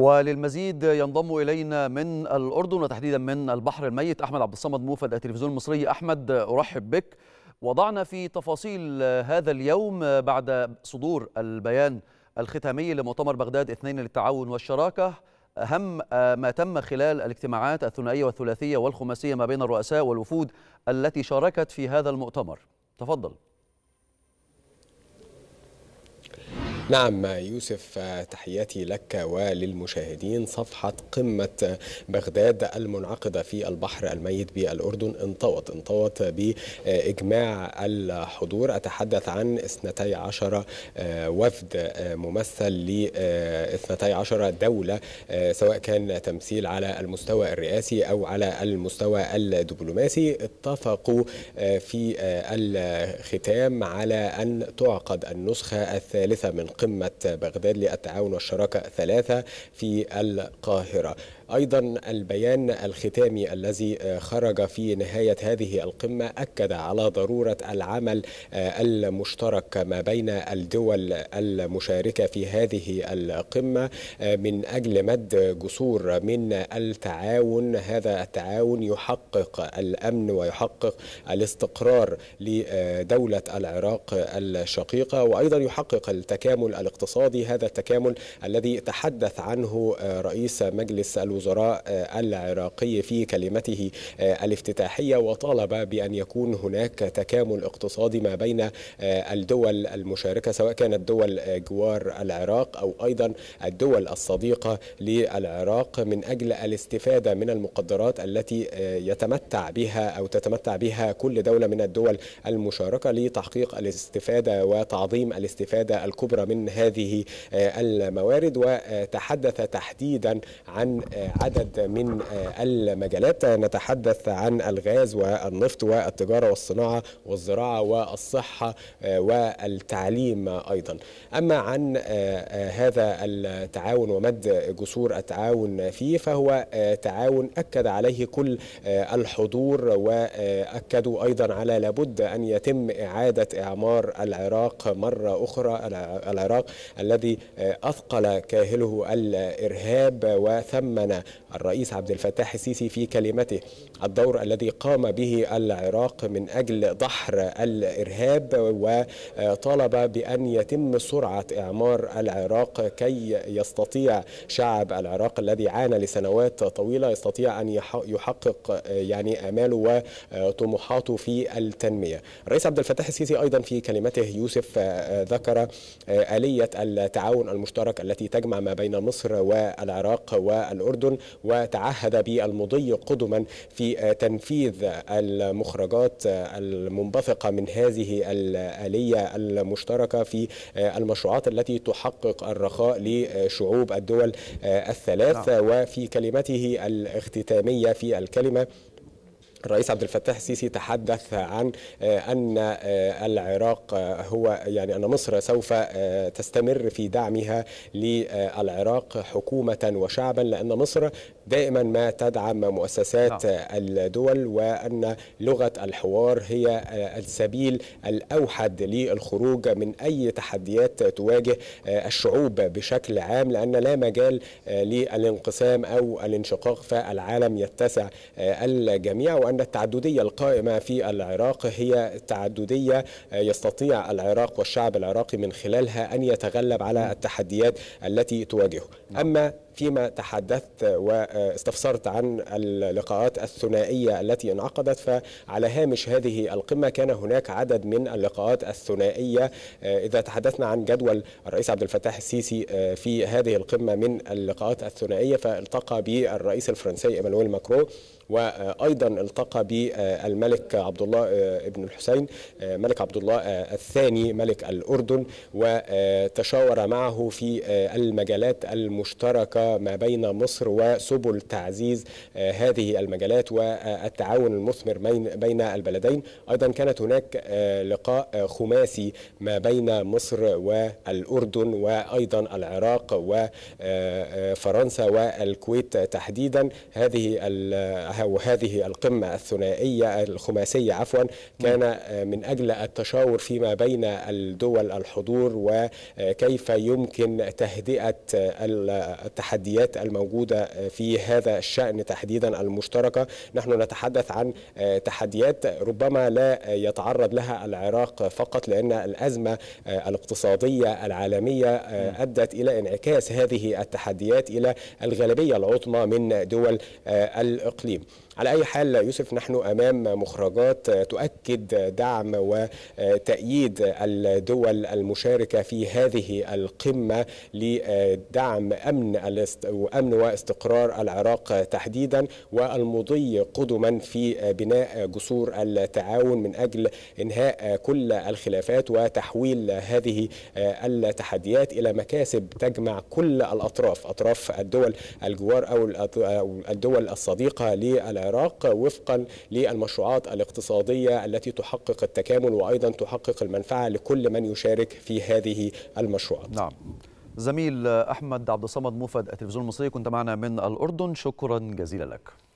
وللمزيد ينضم الينا من الاردن وتحديدا من البحر الميت احمد عبد الصمد موفد التلفزيون المصري احمد ارحب بك وضعنا في تفاصيل هذا اليوم بعد صدور البيان الختامي لمؤتمر بغداد اثنين للتعاون والشراكه أهم ما تم خلال الاجتماعات الثنائية والثلاثية والخماسية ما بين الرؤساء والوفود التي شاركت في هذا المؤتمر تفضل نعم يوسف تحياتي لك وللمشاهدين صفحة قمة بغداد المنعقدة في البحر الميت بالأردن انطوت انطوت بإجماع الحضور أتحدث عن 12 آه، وفد آه، ممثل ل 12 آه، دولة سواء كان تمثيل على المستوى الرئاسي أو على المستوى الدبلوماسي اتفقوا في الختام على أن تعقد النسخة الثالثة من قمة بغداد للتعاون والشراكة ثلاثة في القاهرة أيضا البيان الختامي الذي آه، خرج في نهاية هذه القمة أكد على ضرورة العمل آه، المشترك ما بين الدول المشاركة في هذه القمة آه، من أجل مد جسور من التعاون هذا التعاون يحقق الأمن ويحقق الاستقرار لدولة العراق الشقيقة وأيضا يحقق التكامل الاقتصادي هذا التكامل الذي تحدث عنه رئيس مجلس الوزراء الوزراء آه، العراقي في كلمته آه، الافتتاحية وطالب بأن يكون هناك تكامل اقتصادي ما بين آه، الدول المشاركة سواء كانت دول جوار العراق أو أيضا الدول الصديقة للعراق من أجل الاستفادة من المقدرات التي يتمتع بها أو تتمتع بها كل دولة من الدول المشاركة لتحقيق الاستفادة وتعظيم الاستفادة الكبرى من هذه الموارد وتحدث تحديدا عن عدد من آه، المجالات نتحدث عن الغاز والنفط والتجارة والصناعة والزراعة والصحة آه، والتعليم أيضا أما عن آه، هذا التعاون ومد جسور التعاون فيه فهو تعاون أكد عليه كل الحضور وأكدوا أيضا على لابد أن يتم إعادة إعمار العراق مرة أخرى العراق الذي أثقل كاهله الإرهاب وثمن الرئيس عبد الفتاح السيسي في كلمته الدور الذي قام به العراق من أجل دحر الإرهاب وطالب بأن يتم سرعة إعمار العراق كي يستطيع شعب العراق الذي عانى لسنوات طويلة يستطيع أن يحقق يعني آماله وطموحاته في التنمية الرئيس عبد الفتاح السيسي أيضا في كلمته يوسف آه، ذكر آه، آلية التعاون المشترك التي تجمع ما بين مصر والعراق والأردن تعاون وتعهد بالمضي قدما في تنفيذ المخرجات المنبثقة من هذه الآلية المشتركة في المشروعات التي تحقق الرخاء لشعوب الدول الثلاث نعم. وفي كلمته الاختتامية في الكلمة الرئيس عبد الفتاح السيسي تحدث عن آه، ان آه، العراق آه، هو يعني ان مصر سوف تستمر في دعمها للعراق حكومه وشعبا لان مصر دائما ما تدعم مؤسسات نعم. الدول وان لغه الحوار هي السبيل الاوحد للخروج من اي تحديات تواجه الشعوب بشكل عام لان لا مجال للانقسام او الانشقاق فالعالم يتسع الجميع أن التعددية القائمة في العراق هي تعددية آه، يستطيع العراق والشعب العراقي من خلالها أن يتغلب على نعم. التحديات التي تواجهه نعم. أما فيما تحدثت واستفسرت عن اللقاءات الثنائية التي انعقدت فعلى هامش هذه القمة كان هناك عدد من اللقاءات الثنائية إذا تحدثنا عن جدول الرئيس عبد الفتاح السيسي آه، في هذه القمة من اللقاءات الثنائية فالتقى بالرئيس الفرنسي ايمانويل ماكرو وايضا التقى بالملك عبد الله آه، ابن الحسين آه، ملك عبد الله الثاني ملك الاردن وتشاور معه في المجالات المشتركه ما بين مصر وسبل تعزيز آه، هذه المجالات والتعاون المثمر بين البلدين أيضا كانت هناك آه، لقاء آه، خماسي ما بين مصر والأردن وأيضا العراق وفرنسا والكويت تحديدا هذه وهذه القمة الثنائية الخماسية عفوا كان من أجل التشاور فيما بين الدول الحضور وكيف يمكن تهدئة التحديد التحديات الموجودة آه، في هذا الشأن تحديدا المشتركة نحن نتحدث عن آه، تحديات ربما لا آه، يتعرض لها العراق فقط لأن الأزمة الاقتصادية العالمية نعم. أدت إلى انعكاس هذه التحديات إلى الغالبية العظمى من دول الإقليم على أي حال يوسف نحن أمام مخرجات تؤكد دعم وتأييد الدول المشاركة في هذه القمة لدعم أمن وأمن واستقرار العراق تحديدا والمضي قدما في بناء جسور التعاون من أجل إنهاء كل الخلافات وتحويل هذه التحديات إلى مكاسب تجمع كل الأطراف أطراف الدول الجوار أو الدول الصديقة للعراق العراق وفقا للمشروعات الاقتصادية التي تحقق التكامل وأيضا تحقق المنفعة لكل من يشارك في هذه المشروعات نعم زميل أحمد عبد الصمد موفد التلفزيون المصري كنت معنا من الأردن شكرا جزيلا لك